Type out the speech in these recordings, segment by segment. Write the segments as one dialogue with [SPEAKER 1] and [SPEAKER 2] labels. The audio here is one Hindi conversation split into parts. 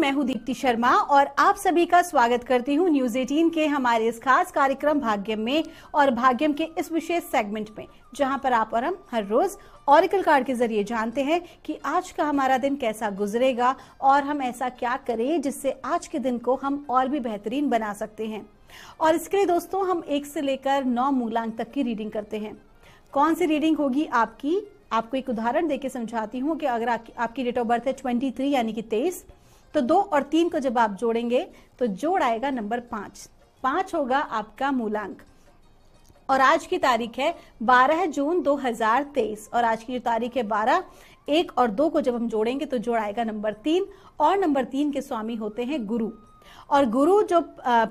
[SPEAKER 1] मैं हूं दीप्ति शर्मा और आप सभी का स्वागत करती हूं न्यूज 18 के हमारे इस खास कार्यक्रम भाग्यम में और भाग्यम के इस विशेष सेगमेंट में जहां पर आप और हम हर रोज ऑरिकल कार्ड के जरिए जानते हैं कि आज का हमारा दिन कैसा गुजरेगा और हम ऐसा क्या करें जिससे आज के दिन को हम और भी बेहतरीन बना सकते हैं और इसके लिए दोस्तों हम एक से लेकर नौ मूलांक तक की रीडिंग करते हैं कौन सी रीडिंग होगी आपकी आपको एक उदाहरण देके समझाती हूँ कि अगर आपकी आपकी डेट ऑफ बर्थ है 23 यानी कि तो दो और तीन को जब आप जोड़ेंगे तो जोड़ आएगा नंबर पांच पांच होगा आपका मूलांक और आज की तारीख है 12 जून 2023 और आज की जो तारीख है 12 एक और दो को जब हम जोड़ेंगे तो जोड़ आएगा नंबर तीन और नंबर तीन के स्वामी होते हैं गुरु और गुरु जो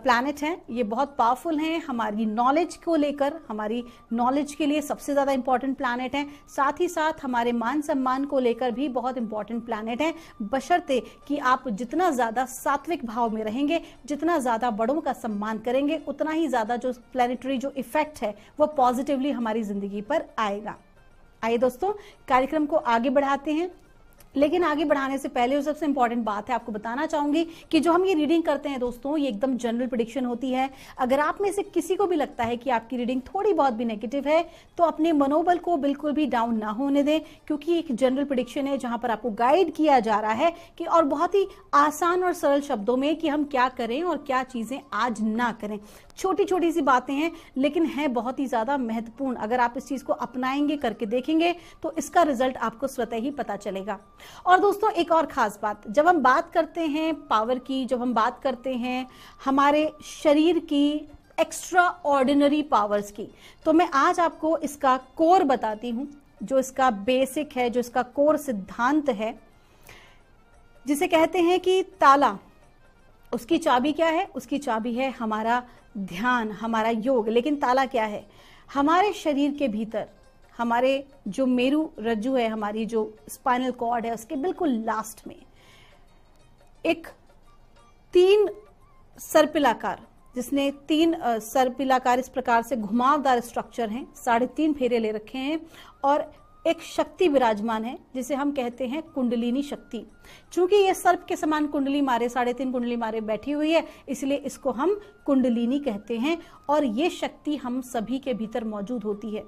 [SPEAKER 1] प्लानट हैं ये बहुत पावरफुल हैं हमारी नॉलेज को लेकर हमारी नॉलेज के लिए सबसे ज़्यादा इंपॉर्टेंट प्लानट हैं साथ ही साथ हमारे मान सम्मान को लेकर भी बहुत इंपॉर्टेंट प्लानट हैं बशर्ते कि आप जितना ज़्यादा सात्विक भाव में रहेंगे जितना ज़्यादा बड़ों का सम्मान करेंगे उतना ही ज़्यादा जो प्लानिटरी जो इफेक्ट है वो पॉजिटिवली हमारी ज़िंदगी पर आएगा आइए दोस्तों कार्यक्रम को आगे बढ़ाते हैं लेकिन आगे बढ़ाने से पहले सबसे इंपॉर्टेंट बात है आपको बताना चाहूंगी कि जो हम ये रीडिंग करते हैं दोस्तों ये एकदम जनरल प्रिडिक्शन होती है अगर आप में से किसी को भी लगता है कि आपकी रीडिंग थोड़ी बहुत भी नेगेटिव है तो अपने मनोबल को बिल्कुल भी डाउन ना होने दें क्योंकि एक जनरल प्रिडिक्शन है जहां पर आपको गाइड किया जा रहा है कि और बहुत ही आसान और सरल शब्दों में कि हम क्या करें और क्या चीजें आज ना करें छोटी छोटी सी बातें हैं लेकिन है बहुत ही ज्यादा महत्वपूर्ण अगर आप इस चीज को अपनाएंगे करके देखेंगे तो इसका रिजल्ट आपको स्वतः ही पता चलेगा और दोस्तों एक और ख़ास बात जब हम बात करते हैं पावर की जब हम बात करते हैं हमारे शरीर की एक्स्ट्रा ऑर्डिनरी पावर्स की तो मैं आज आपको इसका कोर बताती हूं जो इसका बेसिक है जो इसका कोर सिद्धांत है जिसे कहते हैं कि ताला उसकी चाबी क्या है उसकी चाबी है हमारा ध्यान हमारा योग लेकिन ताला क्या है हमारे शरीर के भीतर हमारे जो मेरू रज्जू है हमारी जो स्पाइनल कॉर्ड है उसके बिल्कुल लास्ट में एक तीन सर्पिलाकार जिसने तीन सर्पिलाकार इस प्रकार से घुमावदार स्ट्रक्चर हैं साढ़े तीन फेरे ले रखे हैं और एक शक्ति विराजमान है जिसे हम कहते हैं कुंडलिनी शक्ति चूंकि ये सर्प के समान कुंडली मारे साढ़े तीन कुंडली मारे बैठी हुई है इसलिए इसको हम कुंडलिनी कहते हैं और ये शक्ति हम सभी के भीतर मौजूद होती है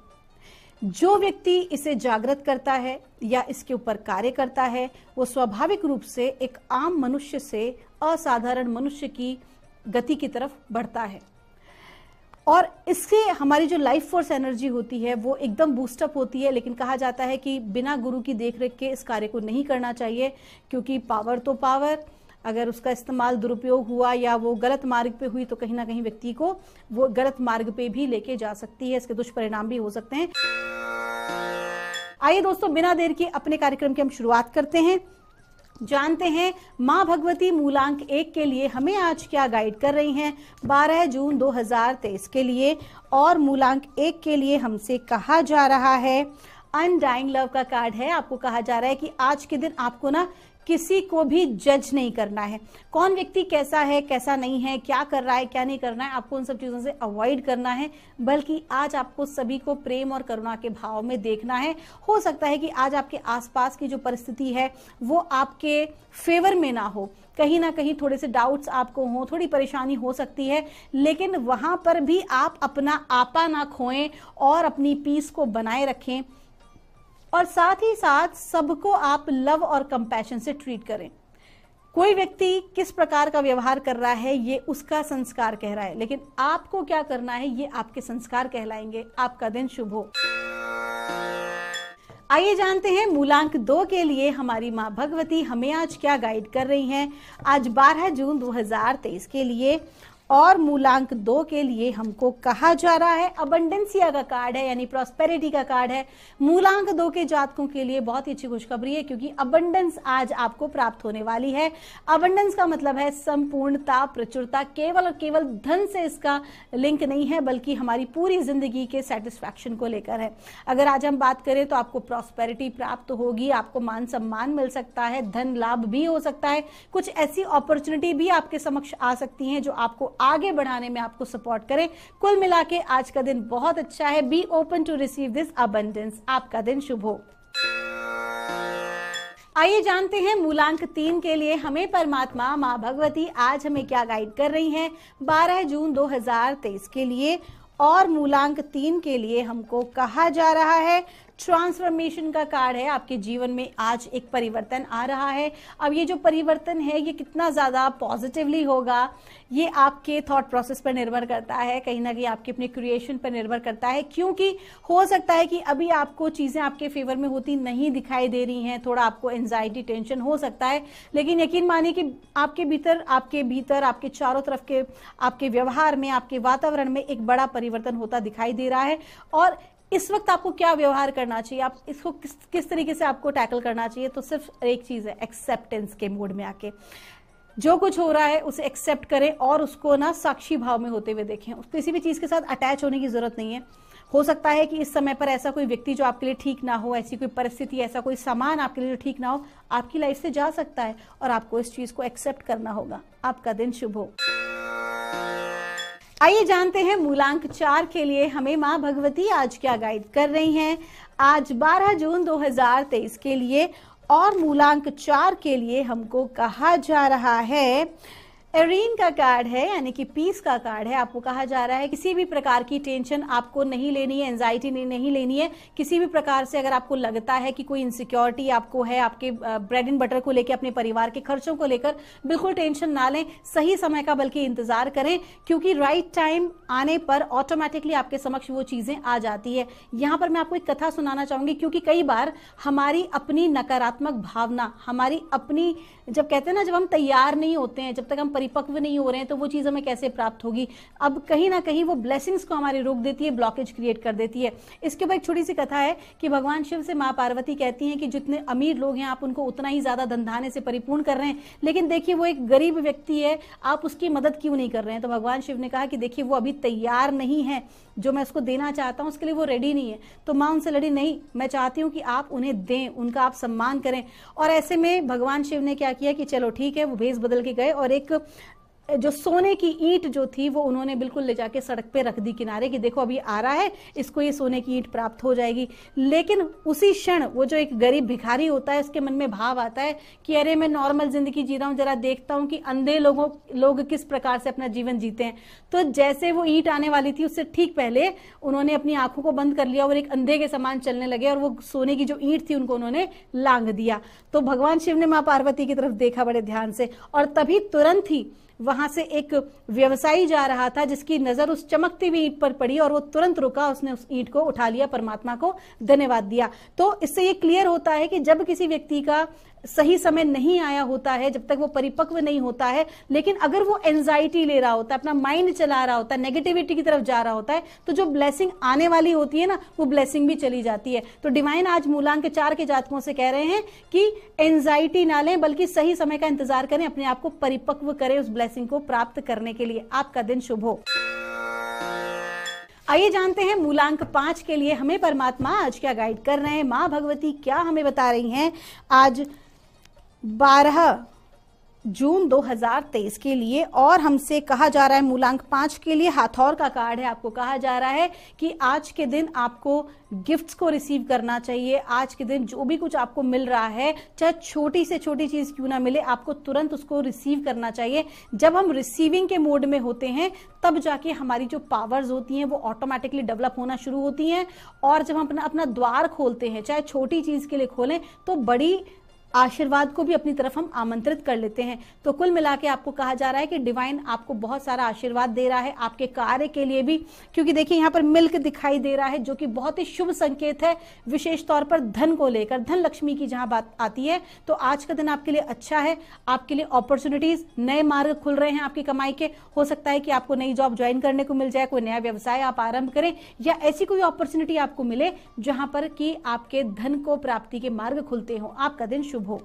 [SPEAKER 1] जो व्यक्ति इसे जागृत करता है या इसके ऊपर कार्य करता है वो स्वाभाविक रूप से एक आम मनुष्य से असाधारण मनुष्य की गति की तरफ बढ़ता है और इससे हमारी जो लाइफ फोर्स एनर्जी होती है वो एकदम बूस्टअप होती है लेकिन कहा जाता है कि बिना गुरु की देखरेख के इस कार्य को नहीं करना चाहिए क्योंकि पावर तो पावर अगर उसका इस्तेमाल दुरुपयोग हुआ या वो गलत मार्ग पे हुई तो कहीं ना कहीं व्यक्ति को वो गलत मार्ग पे भी लेके जा सकती है इसके दुष्परिणाम भी हो सकते हैं आइए दोस्तों बिना देर के अपने कार्यक्रम की हम शुरुआत करते हैं जानते हैं माँ भगवती मूलांक एक के लिए हमें आज क्या गाइड कर रही हैं 12 जून 2023 के लिए और मूलांक एक के लिए हमसे कहा जा रहा है अनडाइंग लव का कार्ड है आपको कहा जा रहा है कि आज के दिन आपको ना किसी को भी जज नहीं करना है कौन व्यक्ति कैसा है कैसा नहीं है क्या कर रहा है क्या नहीं करना है आपको उन सब चीज़ों से अवॉइड करना है बल्कि आज आपको सभी को प्रेम और करुणा के भाव में देखना है हो सकता है कि आज आपके आसपास की जो परिस्थिति है वो आपके फेवर में ना हो कहीं ना कहीं थोड़े से डाउट्स आपको हों थोड़ी परेशानी हो सकती है लेकिन वहां पर भी आप अपना आपा ना खोएं और अपनी पीस को बनाए रखें और साथ ही साथ सबको आप लव और कंपैशन से ट्रीट करें कोई व्यक्ति किस प्रकार का व्यवहार कर रहा है ये उसका संस्कार कह रहा है लेकिन आपको क्या करना है ये आपके संस्कार कहलाएंगे आपका दिन शुभ हो आइए जानते हैं मूलांक दो के लिए हमारी माँ भगवती हमें आज क्या गाइड कर रही हैं आज 12 जून 2023 के लिए और मूलांक दो के लिए हमको कहा जा रहा है अबंडेंसिया का कार्ड है यानी प्रॉस्पेरिटी का कार्ड है मूलांक दो के जातकों के लिए बहुत ही अच्छी खुशखबरी है क्योंकि अबंडेंस आज आपको प्राप्त होने वाली है अबंडेंस का मतलब है संपूर्णता प्रचुरता केवल और केवल धन से इसका लिंक नहीं है बल्कि हमारी पूरी जिंदगी के सेटिस्फैक्शन को लेकर है अगर आज हम बात करें तो आपको प्रॉस्पेरिटी प्राप्त होगी आपको मान सम्मान मिल सकता है धन लाभ भी हो सकता है कुछ ऐसी अपॉर्चुनिटी भी आपके समक्ष आ सकती है जो आपको आगे बढ़ाने में आपको सपोर्ट करे कुल मिला के आज का दिन बहुत अच्छा है be open to receive this abundance आपका दिन शुभ हो आइए जानते हैं मूलांक तीन के लिए हमें परमात्मा माँ भगवती आज हमें क्या गाइड कर रही हैं 12 जून 2023 के लिए और मूलांक तीन के लिए हमको कहा जा रहा है ट्रांसफॉर्मेशन का कार्ड है आपके जीवन में आज एक परिवर्तन आ रहा है अब ये जो परिवर्तन है ये कितना ज़्यादा पॉजिटिवली होगा ये आपके थॉट प्रोसेस पर निर्भर करता है कहीं ना कहीं आपके अपने क्रिएशन पर निर्भर करता है क्योंकि हो सकता है कि अभी आपको चीज़ें आपके फेवर में होती नहीं दिखाई दे रही हैं थोड़ा आपको एनजाइटी टेंशन हो सकता है लेकिन यकीन मानिए कि आपके भीतर आपके भीतर आपके चारों तरफ के आपके व्यवहार में आपके वातावरण में एक बड़ा परिवर्तन होता दिखाई दे रहा है और इस वक्त आपको क्या व्यवहार करना चाहिए आप इसको किस किस तरीके से आपको टैकल करना चाहिए तो सिर्फ एक चीज़ है एक्सेप्टेंस के मोड में आके जो कुछ हो रहा है उसे एक्सेप्ट करें और उसको ना साक्षी भाव में होते हुए देखें किसी भी चीज़ के साथ अटैच होने की ज़रूरत नहीं है हो सकता है कि इस समय पर ऐसा कोई व्यक्ति जो आपके लिए ठीक ना हो ऐसी कोई परिस्थिति ऐसा कोई सामान आपके लिए ठीक ना हो आपकी लाइफ से जा सकता है और आपको इस चीज़ को एक्सेप्ट करना होगा आपका दिन शुभ हो आइए जानते हैं मूलांक चार के लिए हमें माँ भगवती आज क्या गाइड कर रही हैं आज 12 जून 2023 के लिए और मूलांक चार के लिए हमको कहा जा रहा है एरीन का कार्ड है यानी कि पीस का कार्ड है आपको कहा जा रहा है किसी भी प्रकार की टेंशन आपको नहीं लेनी है एनजाइटी नहीं लेनी है किसी भी प्रकार से अगर आपको लगता है कि कोई इनसिक्योरिटी आपको है आपके ब्रेड एंड बटर को लेकर अपने परिवार के खर्चों को लेकर बिल्कुल टेंशन ना लें सही समय का बल्कि इंतजार करें क्योंकि राइट टाइम आने पर ऑटोमेटिकली आपके समक्ष वो चीजें आ जाती है यहां पर मैं आपको एक कथा सुनाना चाहूंगी क्योंकि कई बार हमारी अपनी नकारात्मक भावना हमारी अपनी जब कहते हैं ना जब हम तैयार नहीं होते हैं जब तक हम परिपक्व नहीं हो रहे हैं तो वो चीज़ हमें कैसे प्राप्त होगी अब कहीं ना कहीं वो ब्लेसिंग्स को हमारे रोक देती है ब्लॉकेज क्रिएट कर देती है इसके ऊपर एक छोटी सी कथा है कि भगवान शिव से माँ पार्वती कहती है कि जितने अमीर लोग हैं आप उनको उतना ही ज़्यादा धंधाने से परिपूर्ण कर रहे हैं लेकिन देखिए वो एक गरीब व्यक्ति है आप उसकी मदद क्यों नहीं कर रहे हैं तो भगवान शिव ने कहा कि देखिए वो अभी तैयार नहीं है जो मैं उसको देना चाहता हूँ उसके लिए वो रेडी नहीं है तो माँ उनसे लड़ी नहीं मैं चाहती हूँ कि आप उन्हें दें उनका आप सम्मान करें और ऐसे में भगवान शिव ने क्या किया कि चलो ठीक है वो भेस बदल के गए और एक जो सोने की ईंट जो थी वो उन्होंने बिल्कुल ले जाके सड़क पे रख दी किनारे कि देखो अभी आ रहा है इसको ये सोने की ईंट प्राप्त हो जाएगी लेकिन उसी क्षण वो जो एक गरीब भिखारी होता है उसके मन में भाव आता है कि अरे मैं नॉर्मल जिंदगी जी रहा हूँ जरा देखता हूँ कि अंधे लोगों लोग किस प्रकार से अपना जीवन जीते हैं तो जैसे वो ईंट आने वाली थी उससे ठीक पहले उन्होंने अपनी आंखों को बंद कर लिया और एक अंधे के समान चलने लगे और वो सोने की जो ईंट थी उनको उन्होंने लांग दिया तो भगवान शिव ने माँ पार्वती की तरफ देखा बड़े ध्यान से और तभी तुरंत ही वहां से एक व्यवसायी जा रहा था जिसकी नजर उस चमकती हुई ईट पर पड़ी और वो तुरंत रुका उसने उस ईट को उठा लिया परमात्मा को धन्यवाद दिया तो इससे ये क्लियर होता है कि जब किसी व्यक्ति का सही समय नहीं आया होता है जब तक वो परिपक्व नहीं होता है लेकिन अगर वो एंजाइटी ले रहा होता है अपना माइंड चला रहा होता है नेगेटिविटी की तरफ जा रहा होता है तो जो ब्लेसिंग आने वाली होती है ना वो ब्लेसिंग भी चली जाती है तो डिवाइन आज मूलांक चार के जातकों से कह रहे हैं कि एंजाइटी ना लें बल्कि सही समय का इंतजार करें अपने आप को परिपक्व करें उस ब्लेसिंग को प्राप्त करने के लिए आपका दिन शुभ हो आइए जानते हैं मूलांक पांच के लिए हमें परमात्मा आज क्या गाइड कर रहे हैं माँ भगवती क्या हमें बता रही हैं आज 12 जून 2023 के लिए और हमसे कहा जा रहा है मूलांक पांच के लिए हाथौर का कार्ड है आपको कहा जा रहा है कि आज के दिन आपको गिफ्ट्स को रिसीव करना चाहिए आज के दिन जो भी कुछ आपको मिल रहा है चाहे छोटी से छोटी चीज क्यों ना मिले आपको तुरंत उसको रिसीव करना चाहिए जब हम रिसीविंग के मोड में होते हैं तब जाके हमारी जो पावर्स होती हैं वो ऑटोमेटिकली डेवलप होना शुरू होती हैं और जब हम अपना अपना द्वार खोलते हैं चाहे छोटी चीज के लिए खोलें तो बड़ी आशीर्वाद को भी अपनी तरफ हम आमंत्रित कर लेते हैं तो कुल मिला के आपको कहा जा रहा है कि डिवाइन आपको बहुत सारा आशीर्वाद दे रहा है आपके कार्य के लिए भी क्योंकि देखिए यहाँ पर मिल्क दिखाई दे रहा है जो कि बहुत ही शुभ संकेत है विशेष तौर पर धन को लेकर धन लक्ष्मी की जहां बात आती है तो आज का दिन आपके लिए अच्छा है आपके लिए अपॉर्चुनिटीज नए मार्ग खुल रहे हैं आपकी कमाई के हो सकता है कि आपको नई जॉब ज्वाइन करने को मिल जाए कोई नया व्यवसाय आप आरंभ करें या ऐसी कोई अपॉर्चुनिटी आपको मिले जहां पर कि आपके धन को प्राप्ति के मार्ग खुलते हो आपका दिन शुभ शुभ हो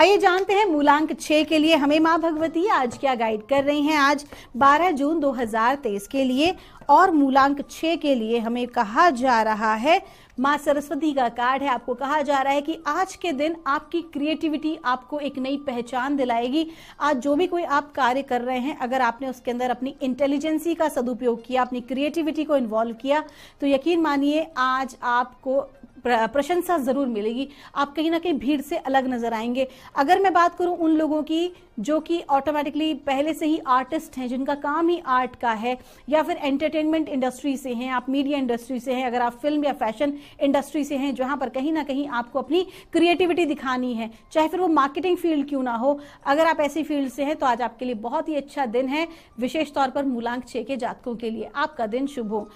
[SPEAKER 1] आइए जानते हैं मूलांक छह के लिए हमें माँ भगवती आज क्या गाइड कर रही हैं आज 12 जून 2023 के लिए और मूलांक छह के लिए हमें कहा जा रहा है माँ सरस्वती का कार्ड है आपको कहा जा रहा है कि आज के दिन आपकी क्रिएटिविटी आपको एक नई पहचान दिलाएगी आज जो भी कोई आप कार्य कर रहे हैं अगर आपने उसके अंदर अपनी इंटेलिजेंसी का सदुपयोग किया अपनी क्रिएटिविटी को इन्वॉल्व किया तो यकीन मानिए आज आपको प्रशंसा जरूर मिलेगी आप कहीं ना कहीं भीड़ से अलग नजर आएंगे अगर मैं बात करूं उन लोगों की जो कि ऑटोमेटिकली पहले से ही आर्टिस्ट हैं जिनका काम ही आर्ट का है या फिर एंटरटेनमेंट इंडस्ट्री से हैं आप मीडिया इंडस्ट्री से हैं अगर आप फिल्म या फैशन इंडस्ट्री से हैं जहां पर कहीं ना कहीं आपको अपनी क्रिएटिविटी दिखानी है चाहे फिर वो मार्केटिंग फील्ड क्यों ना हो अगर आप ऐसी फील्ड से हैं तो आज आपके लिए बहुत ही अच्छा दिन है विशेष तौर पर मूलांक छे के जातकों के लिए आपका दिन शुभ हो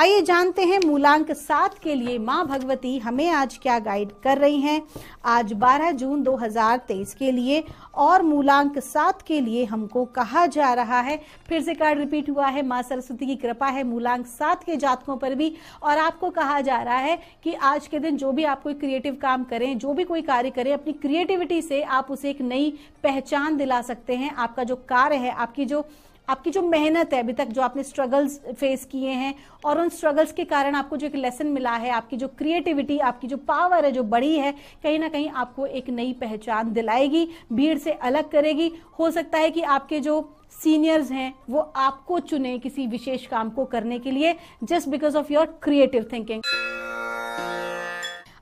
[SPEAKER 1] आइए जानते हैं मूलांक सात के लिए माँ भगवती हमें आज क्या गाइड कर रही हैं आज 12 जून 2023 के लिए और मूलांक सात के लिए हमको कहा जा रहा है फिर से कार्ड रिपीट हुआ है माँ सरस्वती की कृपा है मूलांक सात के जातकों पर भी और आपको कहा जा रहा है कि आज के दिन जो भी आप कोई क्रिएटिव काम करें जो भी कोई कार्य करें अपनी क्रिएटिविटी से आप उसे एक नई पहचान दिला सकते हैं आपका जो कार्य है आपकी जो आपकी जो मेहनत है अभी तक जो आपने स्ट्रगल्स फेस किए हैं और उन स्ट्रगल्स के कारण आपको जो एक लेसन मिला है आपकी जो क्रिएटिविटी आपकी जो पावर है जो बड़ी है कहीं ना कहीं आपको एक नई पहचान दिलाएगी भीड़ से अलग करेगी हो सकता है कि आपके जो सीनियर्स हैं वो आपको चुने किसी विशेष काम को करने के लिए just because of your creative thinking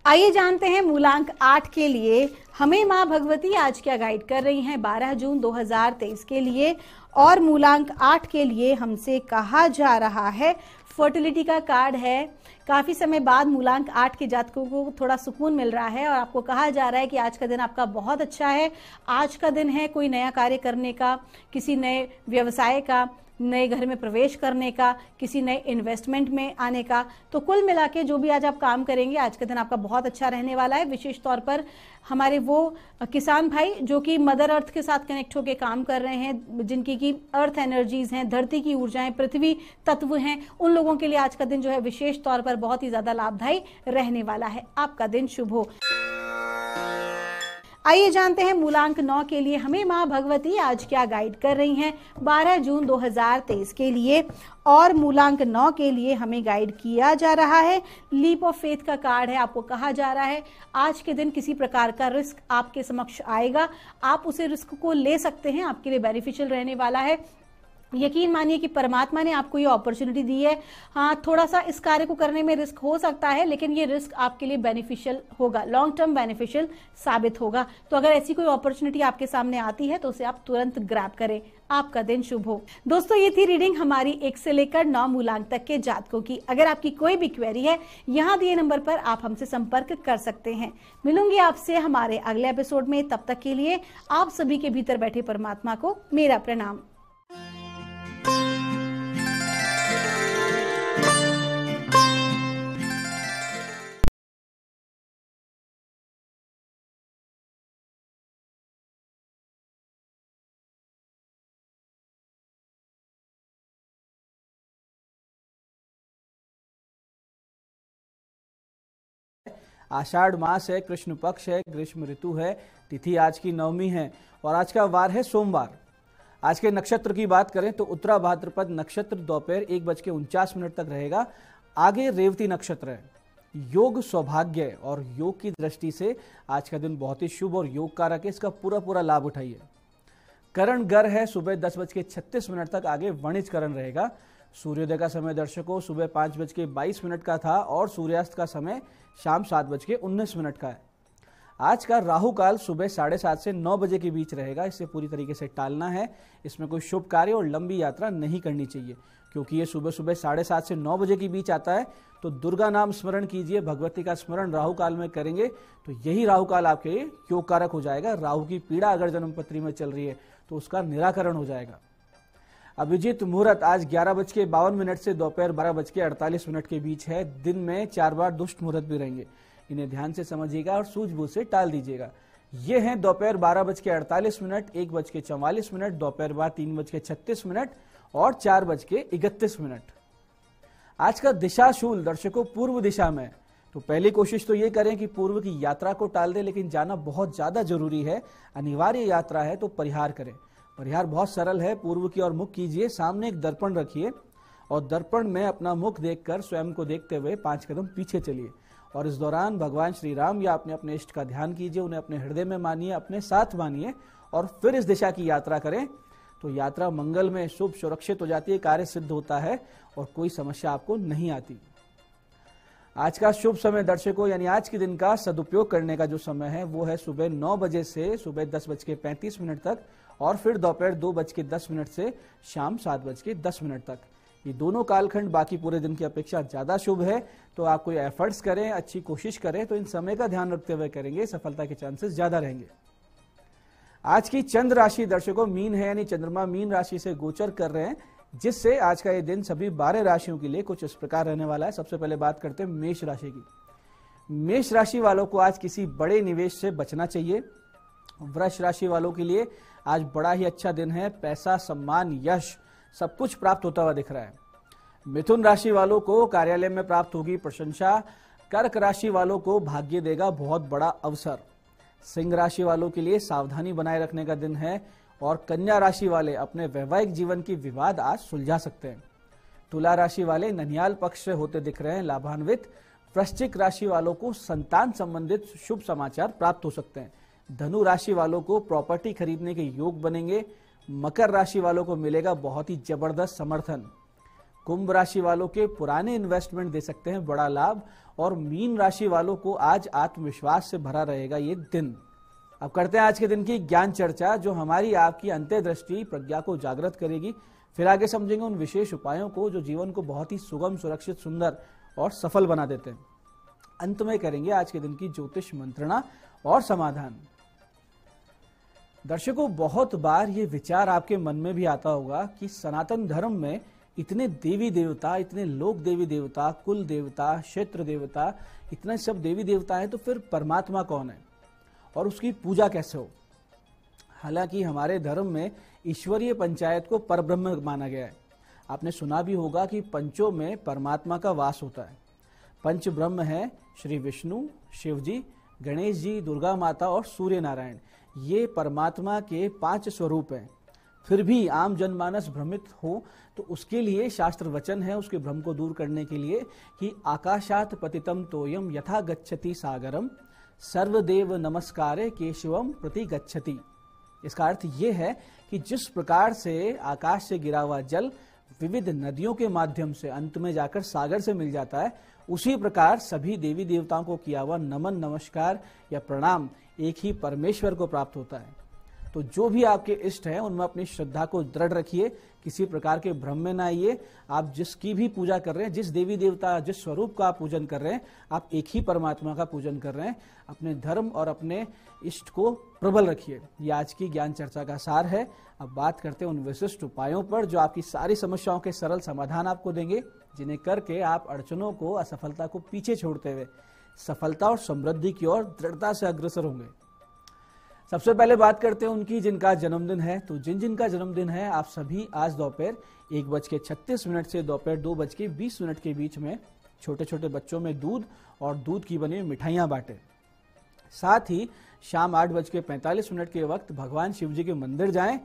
[SPEAKER 1] आइए जानते हैं मूलांक आठ के लिए हमें माँ भगवती आज क्या गाइड कर रही हैं 12 जून 2023 के लिए और मूलांक आठ के लिए हमसे कहा जा रहा है फर्टिलिटी का कार्ड है काफ़ी समय बाद मूलांक आठ के जातकों को थोड़ा सुकून मिल रहा है और आपको कहा जा रहा है कि आज का दिन आपका बहुत अच्छा है आज का दिन है कोई नया कार्य करने का किसी नए व्यवसाय का नए घर में प्रवेश करने का किसी नए इन्वेस्टमेंट में आने का तो कुल मिला के जो भी आज आप काम करेंगे आज का दिन आपका बहुत अच्छा रहने वाला है विशेष तौर पर हमारे वो किसान भाई जो कि मदर अर्थ के साथ कनेक्ट होकर काम कर रहे हैं जिनकी की अर्थ एनर्जीज हैं धरती की ऊर्जाएं पृथ्वी तत्व हैं उन लोगों के लिए आज का दिन जो है विशेष तौर पर बहुत ही ज्यादा लाभदायी रहने वाला है आपका दिन शुभ हो आइए जानते हैं मूलांक नौ के लिए हमें माँ भगवती आज क्या गाइड कर रही हैं 12 जून 2023 के लिए और मूलांक नौ के लिए हमें गाइड किया जा रहा है लीप ऑफ फेथ का कार्ड है आपको कहा जा रहा है आज के दिन किसी प्रकार का रिस्क आपके समक्ष आएगा आप उसे रिस्क को ले सकते हैं आपके लिए बेनिफिशियल रहने वाला है यकीन मानिए कि परमात्मा ने आपको ये अपॉर्चुनिटी दी है हाँ थोड़ा सा इस कार्य को करने में रिस्क हो सकता है लेकिन ये रिस्क आपके लिए बेनिफिशियल होगा लॉन्ग टर्म बेनिफिशियल साबित होगा तो अगर ऐसी कोई अपॉर्चुनिटी आपके सामने आती है तो उसे आप तुरंत ग्रैप करें आपका दिन शुभ हो दोस्तों ये थी रीडिंग हमारी एक से लेकर नौ मूलांक तक के जातकों की अगर आपकी कोई भी क्वेरी है यहाँ दिए नंबर पर आप हमसे संपर्क कर सकते हैं मिलूंगी आपसे हमारे अगले एपिसोड में तब तक के लिए आप सभी के भीतर बैठे परमात्मा को मेरा प्रणाम
[SPEAKER 2] आषाढ़ मास है कृष्ण पक्ष है ग्रीष्म ऋतु है तिथि आज की नवमी है और आज का वार है सोमवार आज के नक्षत्र की बात करें तो उत्तरा भाद्रपद नक्षत्र दोपहर एक बज के उनचास मिनट तक रहेगा आगे रेवती नक्षत्र है योग सौभाग्य और योग की दृष्टि से आज का दिन बहुत ही शुभ और योग कारक है इसका पूरा पूरा लाभ उठाइए करण गर है सुबह दस बज के छत्तीस मिनट तक आगे वणिज करण रहेगा सूर्योदय का समय दर्शकों सुबह पाँच बज के बाईस मिनट का था और सूर्यास्त का समय शाम सात बज के उन्नीस मिनट का है आज का राहु काल सुबह साढ़े सात से नौ बजे के बीच रहेगा इसे पूरी तरीके से टालना है इसमें कोई शुभ कार्य और लंबी यात्रा नहीं करनी चाहिए क्योंकि ये सुबह सुबह साढ़े सात से नौ बजे के बीच आता है तो दुर्गा नाम स्मरण कीजिए भगवती का स्मरण राहु काल में करेंगे तो यही राहु काल आपके लिए योग कारक हो जाएगा राहु की पीड़ा अगर जन्मपत्री में चल रही है तो उसका निराकरण हो जाएगा अभिजीत मुहूर्त आज ग्यारह बज के बावन मिनट से दोपहर बारह बज के अड़तालीस मिनट के बीच है दिन में चार बार दुष्ट मुहूर्त भी रहेंगे इन्हें ध्यान से समझिएगा और सूझबूझ से टाल दीजिएगा ये हैं दोपहर बारह बज के अड़तालीस मिनट एक बज के चौवालीस मिनट दोपहर बाद तीन बज के छत्तीस मिनट और चार बज के इकतीस मिनट आज का दिशाशूल दर्शकों पूर्व दिशा में तो पहली कोशिश तो ये करें कि पूर्व की यात्रा को टाल दें लेकिन जाना बहुत ज़्यादा जरूरी है अनिवार्य यात्रा है तो परिहार करें परिहार बहुत सरल है पूर्व की ओर मुख कीजिए सामने एक दर्पण रखिए और दर्पण में अपना मुख देखकर स्वयं को देखते हुए पांच कदम पीछे चलिए और इस दौरान भगवान श्री राम या अपने अपने इष्ट का ध्यान कीजिए उन्हें अपने हृदय में मानिए अपने साथ मानिए और फिर इस दिशा की यात्रा करें तो यात्रा मंगल में शुभ सुरक्षित हो जाती है कार्य सिद्ध होता है और कोई समस्या आपको नहीं आती आज का शुभ समय दर्शकों यानी आज के दिन का सदुपयोग करने का जो समय है वो है सुबह नौ बजे से सुबह दस बज के पैंतीस मिनट तक और फिर दोपहर दो बज के दस मिनट से शाम सात बज के दस मिनट तक ये दोनों कालखंड बाकी पूरे दिन की अपेक्षा ज्यादा शुभ है तो आप कोई एफर्ट्स करें अच्छी कोशिश करें तो इन समय का ध्यान रखते हुए करेंगे सफलता के चांसेस ज्यादा रहेंगे आज की चंद्र राशि दर्शकों मीन है यानी चंद्रमा मीन राशि से गोचर कर रहे हैं जिससे आज का ये दिन सभी बारह राशियों के लिए कुछ इस प्रकार रहने वाला है सबसे पहले बात करते हैं मेष राशि की मेष राशि वालों को आज किसी बड़े निवेश से बचना चाहिए वृक्ष राशि वालों के लिए आज बड़ा ही अच्छा दिन है पैसा सम्मान यश सब कुछ प्राप्त होता हुआ दिख रहा है मिथुन राशि वालों को कार्यालय में प्राप्त होगी प्रशंसा कर्क राशि वालों को भाग्य देगा बहुत बड़ा अवसर सिंह राशि वालों के लिए सावधानी बनाए रखने का दिन है और कन्या राशि वाले अपने वैवाहिक जीवन की विवाद आज सुलझा सकते हैं तुला राशि वाले ननियाल पक्ष से होते दिख रहे हैं लाभान्वित वृश्चिक राशि वालों को संतान संबंधित शुभ समाचार प्राप्त हो सकते हैं धनु राशि वालों को प्रॉपर्टी खरीदने के योग बनेंगे मकर राशि वालों को मिलेगा बहुत ही जबरदस्त समर्थन कुंभ राशि वालों के पुराने इन्वेस्टमेंट दे सकते हैं बड़ा लाभ और मीन राशि वालों को आज आत्मविश्वास से भरा रहेगा ये दिन अब करते हैं आज के दिन की ज्ञान चर्चा जो हमारी आपकी अंत्यदृष्टि प्रज्ञा को जागृत करेगी फिर आगे समझेंगे उन विशेष उपायों को जो जीवन को बहुत ही सुगम सुरक्षित सुंदर और सफल बना देते हैं अंत में करेंगे आज के दिन की ज्योतिष मंत्रणा और समाधान दर्शकों बहुत बार ये विचार आपके मन में भी आता होगा कि सनातन धर्म में इतने देवी देवता इतने लोक देवी देवता कुल देवता क्षेत्र देवता इतने सब देवी देवता है तो फिर परमात्मा कौन है और उसकी पूजा कैसे हो हालांकि हमारे धर्म में ईश्वरीय पंचायत को परब्रह्म माना गया है आपने सुना भी होगा कि पंचों में परमात्मा का वास होता है पंच ब्रह्म है श्री विष्णु शिव जी गणेश जी दुर्गा माता और सूर्य नारायण ये परमात्मा के पांच स्वरूप हैं फिर भी आम जनमानस भ्रमित हो तो उसके लिए शास्त्र वचन है उसके भ्रम को दूर करने के लिए कि आकाशात पतितम तोयम यथा गच्छति सागरम सर्वदेव नमस्कार केशवम प्रति गच्छति इसका अर्थ ये है कि जिस प्रकार से आकाश से गिरा हुआ जल विविध नदियों के माध्यम से अंत में जाकर सागर से मिल जाता है उसी प्रकार सभी देवी देवताओं को किया हुआ नमन नमस्कार या प्रणाम एक ही परमेश्वर को प्राप्त होता है तो जो भी आपके इष्ट हैं उनमें अपनी श्रद्धा को दृढ़ रखिए किसी प्रकार के भ्रम में ना आइए आप जिसकी भी पूजा कर रहे हैं जिस देवी देवता जिस स्वरूप का आप पूजन कर रहे हैं आप एक ही परमात्मा का पूजन कर रहे हैं अपने धर्म और अपने इष्ट को प्रबल रखिए ये आज की ज्ञान चर्चा का सार है अब बात करते हैं उन विशिष्ट उपायों पर जो आपकी सारी समस्याओं के सरल समाधान आपको देंगे जिन्हें करके आप अड़चनों को असफलता को पीछे छोड़ते हुए सफलता और समृद्धि की ओर दृढ़ता से अग्रसर होंगे सबसे पहले बात करते हैं उनकी जिनका जन्मदिन है तो जिन जिनका जन्मदिन है आप सभी आज दोपहर एक बज के छत्तीस मिनट से दोपहर दो बज के बीस मिनट के बीच में छोटे छोटे बच्चों में दूध और दूध की बनी हुई मिठाइयाँ बांटें साथ ही शाम आठ बज के पैंतालीस मिनट के वक्त भगवान शिव जी के मंदिर जाएं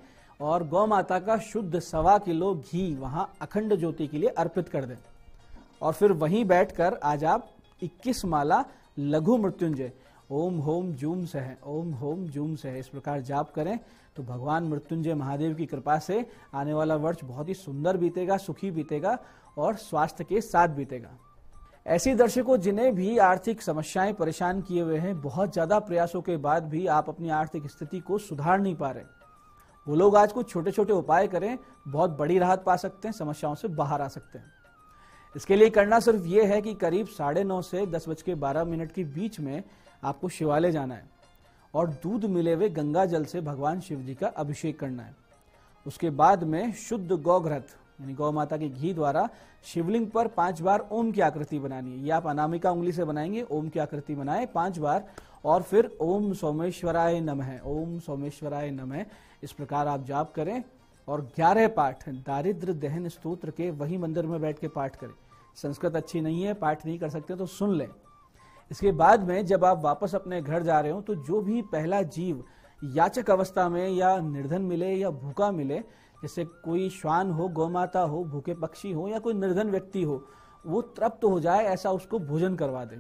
[SPEAKER 2] और गौ माता का शुद्ध सवा किलो घी वहां अखंड ज्योति के लिए अर्पित कर दें और फिर वहीं बैठकर आज आप 21 माला लघु मृत्युंजय ओम होम जूम सह ओम होम जूम सह इस प्रकार जाप करें तो भगवान मृत्युंजय महादेव की कृपा से आने वाला वर्ष बहुत ही सुंदर बीतेगा सुखी बीतेगा और स्वास्थ्य के साथ बीतेगा ऐसे दर्शकों जिन्हें भी आर्थिक समस्याएं परेशान किए हुए हैं बहुत ज्यादा प्रयासों के बाद भी आप अपनी आर्थिक स्थिति को सुधार नहीं पा रहे वो लोग आज कुछ छोटे छोटे उपाय करें बहुत बड़ी राहत पा सकते हैं समस्याओं से बाहर आ सकते हैं इसके लिए करना सिर्फ ये है कि करीब साढ़े नौ से दस बज के बारह मिनट के बीच में आपको शिवालय जाना है और दूध मिले हुए गंगा जल से भगवान शिव जी का अभिषेक करना है उसके बाद में शुद्ध गौघ्रथ यानी गौ माता के घी द्वारा शिवलिंग पर पांच बार ओम की आकृति बनानी है ये आप अनामिका उंगली से बनाएंगे ओम की आकृति बनाए पांच बार और फिर ओम सोमेश्वराय नम है ओम सोमेश्वराय नम है इस प्रकार आप जाप करें और ग्यारह पाठ दारिद्र दहन स्त्रोत्र के वही मंदिर में बैठ के पाठ करें संस्कृत अच्छी नहीं है पाठ नहीं कर सकते तो सुन लें इसके बाद में जब आप वापस अपने घर जा रहे हो तो जो भी पहला जीव याचक अवस्था में या निर्धन मिले या भूखा मिले जैसे कोई श्वान हो गौमाता हो भूखे पक्षी हो या कोई निर्धन व्यक्ति हो वो तृप्त हो जाए ऐसा उसको भोजन करवा दें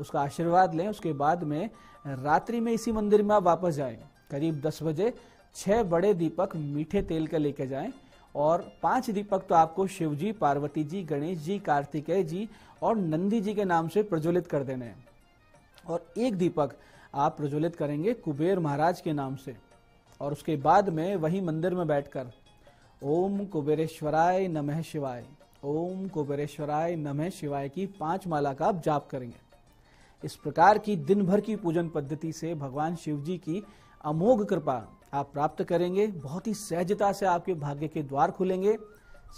[SPEAKER 2] उसका आशीर्वाद लें उसके बाद में रात्रि में इसी मंदिर में आप वापस जाएं करीब 10 बजे छह बड़े दीपक मीठे तेल का लेके जाएं और पांच दीपक तो आपको शिव जी पार्वती जी गणेश जी कार्तिकेय जी और नंदी जी के नाम से प्रज्वलित कर देने हैं और एक दीपक आप प्रज्वलित करेंगे कुबेर महाराज के नाम से और उसके बाद में वही मंदिर में बैठकर ओम कुबेरेश्वराय नमः शिवाय ओम कुबेरेश्वराय नमः शिवाय की पांच माला का आप जाप करेंगे इस प्रकार की दिन भर की पूजन पद्धति से भगवान शिव जी की अमोघ कृपा आप प्राप्त करेंगे बहुत ही सहजता से आपके भाग्य के द्वार खुलेंगे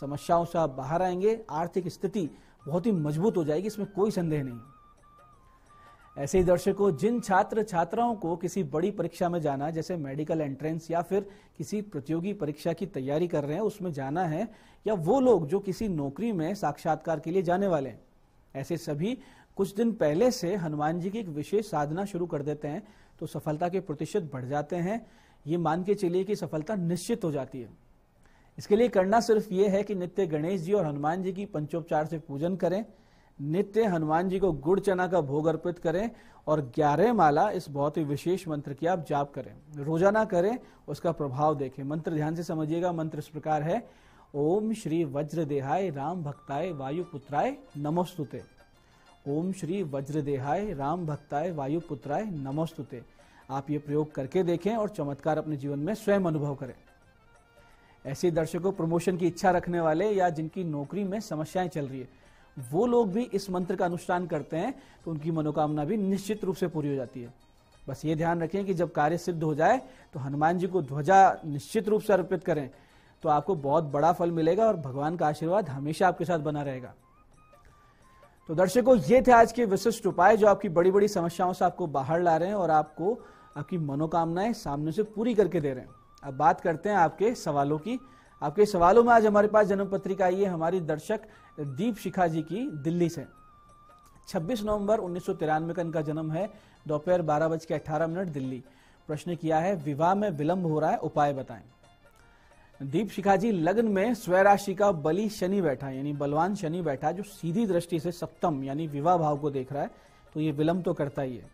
[SPEAKER 2] समस्याओं से आप बाहर आएंगे आर्थिक स्थिति बहुत ही मजबूत हो जाएगी इसमें कोई संदेह नहीं ऐसे ही दर्शकों जिन छात्र छात्राओं को किसी बड़ी परीक्षा में जाना जैसे मेडिकल एंट्रेंस या फिर किसी प्रतियोगी परीक्षा की तैयारी कर रहे हैं उसमें जाना है या वो लोग जो किसी नौकरी में साक्षात्कार के लिए जाने वाले हैं ऐसे सभी कुछ दिन पहले से हनुमान जी की एक विशेष साधना शुरू कर देते हैं तो सफलता के प्रतिशत बढ़ जाते हैं ये मान के चलिए कि सफलता निश्चित हो जाती है इसके लिए करना सिर्फ ये है कि नित्य गणेश जी और हनुमान जी की पंचोपचार से पूजन करें नित्य हनुमान जी को गुड़ चना का भोग अर्पित करें और ग्यारह माला इस बहुत ही विशेष मंत्र की आप जाप करें रोजाना करें उसका प्रभाव देखें मंत्र ध्यान से समझिएगा मंत्र इस प्रकार है ओम श्री वज्र देहाय राम भक्ताय वायुपुत्राय नमोस्तुते ओम श्री वज्र देहाय राम भक्ताय वायुपुत्राय नमोस्तुते आप ये प्रयोग करके देखें और चमत्कार अपने जीवन में स्वयं अनुभव करें ऐसे दर्शकों प्रमोशन की इच्छा रखने वाले या जिनकी नौकरी में समस्याएं चल रही है वो लोग भी इस मंत्र का अनुष्ठान करते हैं तो उनकी मनोकामना भी निश्चित रूप से पूरी हो जाती है बस ये ध्यान रखें कि जब कार्य सिद्ध हो जाए तो हनुमान जी को ध्वजा निश्चित रूप से अर्पित करें तो आपको बहुत बड़ा फल मिलेगा और भगवान का आशीर्वाद हमेशा आपके साथ बना रहेगा तो दर्शकों ये थे आज के विशिष्ट उपाय जो आपकी बड़ी बड़ी समस्याओं से आपको बाहर ला रहे हैं और आपको आपकी मनोकामनाएं सामने से पूरी करके दे रहे हैं अब बात करते हैं आपके सवालों की आपके सवालों में आज हमारे पास जन्म पत्रिका आई है हमारी दर्शक दीप शिखा जी की दिल्ली से 26 नवंबर उन्नीस का इनका जन्म है दोपहर बारह बज के अठारह मिनट दिल्ली प्रश्न किया है विवाह में विलंब हो रहा है उपाय बताएं दीप शिखा जी लग्न में स्वराशि का बलि शनि बैठा यानी बलवान शनि बैठा जो सीधी दृष्टि से सप्तम यानी विवाह भाव को देख रहा है तो ये विलंब तो करता ही है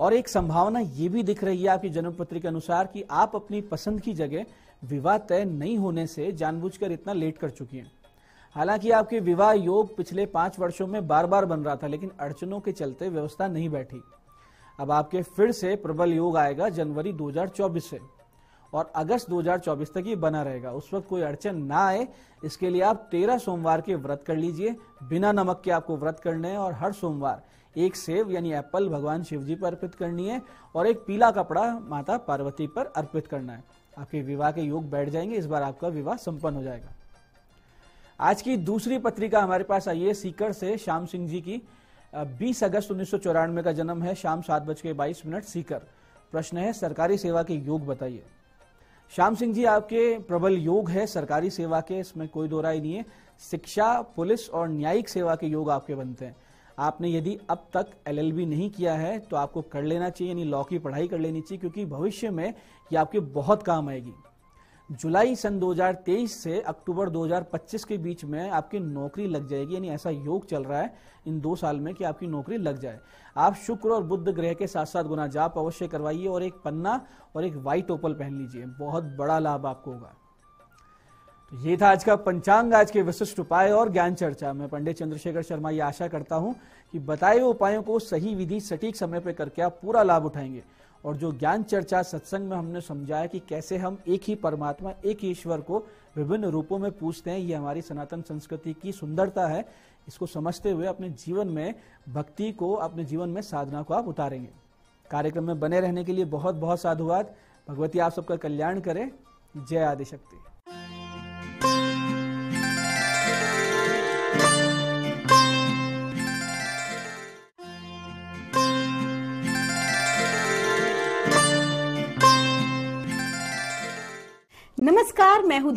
[SPEAKER 2] और एक संभावना ये भी दिख रही है आपकी जन्म के अनुसार कि आप अपनी पसंद की जगह विवाह तय नहीं होने से जानबूझकर इतना लेट कर चुकी हैं हालांकि आपके विवाह योग पिछले पांच वर्षों में बार बार बन रहा था लेकिन अड़चनों के चलते व्यवस्था नहीं बैठी अब आपके फिर से प्रबल योग आएगा जनवरी 2024 से और अगस्त 2024 तक ये बना रहेगा उस वक्त कोई अड़चन ना आए इसके लिए आप तेरह सोमवार के व्रत कर लीजिए बिना नमक के आपको व्रत करने हैं और हर सोमवार एक सेव यानी एप्पल भगवान शिव जी पर अर्पित करनी है और एक पीला कपड़ा माता पार्वती पर अर्पित करना है आपके विवाह के योग बैठ जाएंगे इस बार आपका विवाह संपन्न हो जाएगा आज की दूसरी पत्रिका हमारे पास आई है सीकर से श्याम सिंह जी की 20 अगस्त उन्नीस का जन्म है शाम सात बज के बाईस मिनट सीकर प्रश्न है सरकारी सेवा के योग बताइए श्याम सिंह जी आपके प्रबल योग है सरकारी सेवा के इसमें कोई दो नहीं है शिक्षा पुलिस और न्यायिक सेवा के योग आपके बनते हैं आपने यदि अब तक एलएलबी नहीं किया है तो आपको कर लेना चाहिए यानी लॉ की पढ़ाई कर लेनी चाहिए क्योंकि भविष्य में ये आपके बहुत काम आएगी जुलाई सन 2023 से अक्टूबर 2025 के बीच में आपकी नौकरी लग जाएगी यानी ऐसा योग चल रहा है इन दो साल में कि आपकी नौकरी लग जाए आप शुक्र और बुद्ध ग्रह के साथ साथ गुना जाप अवश्य करवाइए और एक पन्ना और एक वाइट ओपल पहन लीजिए बहुत बड़ा लाभ आपको होगा तो ये था आज का पंचांग आज के विशिष्ट उपाय और ज्ञान चर्चा में पंडित चंद्रशेखर शर्मा ये आशा करता हूं कि बताए हुए उपायों को सही विधि सटीक समय पर करके आप पूरा लाभ उठाएंगे और जो ज्ञान चर्चा सत्संग में हमने समझाया कि कैसे हम एक ही परमात्मा एक ही ईश्वर को विभिन्न रूपों में पूछते हैं ये हमारी सनातन संस्कृति की सुंदरता है इसको समझते हुए अपने जीवन में भक्ति को अपने जीवन में साधना को आप उतारेंगे कार्यक्रम में बने रहने के लिए बहुत बहुत साधुवाद भगवती आप सबका कल्याण करें जय आदिशक्ति
[SPEAKER 1] नमस्कार मैं हूँ